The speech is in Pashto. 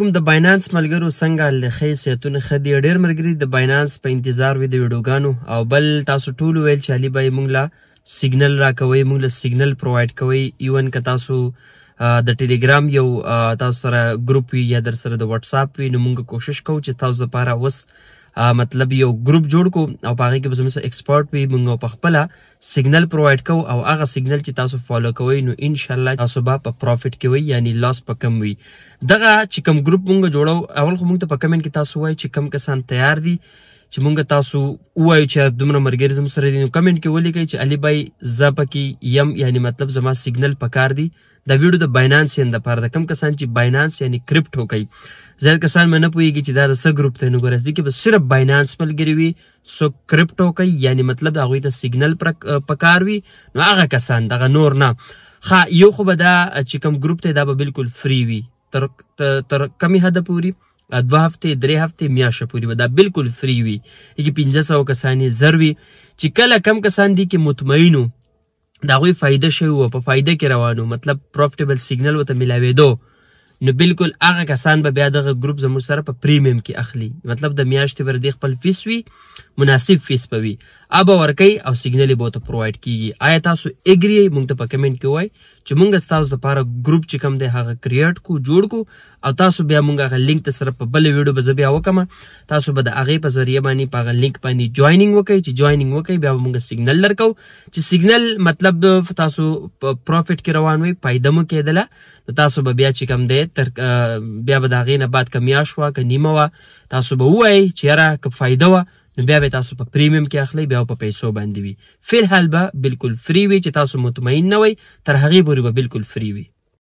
کوم د باینانس ملګرو څنګه لخي سیتونه خدي ډیر ملګری د باینانس په انتظار وي د ویډیوګانو او بل تاسو ټول ویل چې علي بای مونږ لا سیګنل راکوي مونږ لا سیګنل پروواید کوي ایون که تاسو د ټیلیګرام یو تاسو سره ګروپ وي یا در سره د واتس اپ وي نو مونږ کوشش کوو چې تاسو لپاره اوس مطلب یو ګروپ جوړ کو او پاره کې به زموږ ایکسپورت وي موږ په خپل سیګنل پرووایډ کو او هغه سیګنل چې تاسو فالو کوئ نو ان شاء الله تاسو به په پروفټ کې وي یعنی لاس په کم وي دغه چې کم ګروپ موږ جوړو اول خو موږ ته په کمنټ کې تاسو وایي چې کم کسان تیار دي چې مونږ تاسو وایو چې دومره مرګری زموږ سره دي نو کمنټ کې ولیکئ چې علي بای زه پکې یم یعنی مطلب زما سیګنل پکار دی دا ویډیو د باینانس یې دپاره د کم کسان چې باینانس یعنی کرپټو کوي زیات کسان مې نه پوهېږي چې دا د څه ګروپ دی نو ګوره دې کې به صرف باینانس ملګري وي سو کرپټو کوي یعنی مطلب د هغوی د سیګنل پکار وي نو هغه کسان دغه نور نه ښه یو خو به دا چې کوم ګروپ دی دا به بالکل فری وي تر تر کمی حده پورې دوه هفته درې هفته میاشه پوری به دا بالکل فری وي کې 1500 کسانې زر وي چې کله کم کسان دي کې مطمئنو دا غوي فائدہ شوی و په فائدہ کې روانو مطلب پروفیټیبل سیګنل وته ملاويدو نو بالکل هغه کسان به بیا دغه ګروپ زموږ سره په پریمیم کې اخلي مطلب د میاشتې پر دی خپل فیس وي مناسب فیس پوي اب ورکي او سیګنل به ته پرووایډ کیږي آیا تاسو اګری مونږ ته په کمنټ کې وای چې مونږ تاسو لپاره ګروپ چې کوم دی هغه کریټ کو جوړ کو او تاسو بیا مونږ هغه لینک ته سره په بل ویډیو به بیا وکم تاسو به د هغه په ذریعہ باندې په هغه لینک باندې جوائنینګ وکړئ چې جوائنینګ وکړئ بیا مونږ سیګنل درکو چې سیګنل مطلب تاسو پروفټ کې روان وي پایده مو کېدله نو تاسو به بیا چې کوم دی تر بیا به د هغې نه بعد کمیا شوه که نیمه وه تاسو به ووایئ چې یاره که فایده وه نو بیا به تاسو په پریمیم کې اخلي بیا په پیسو باندې وي فل حال به بالکل فری وي چې تاسو مطمئن نه وي تر هغه پورې به بالکل فری وي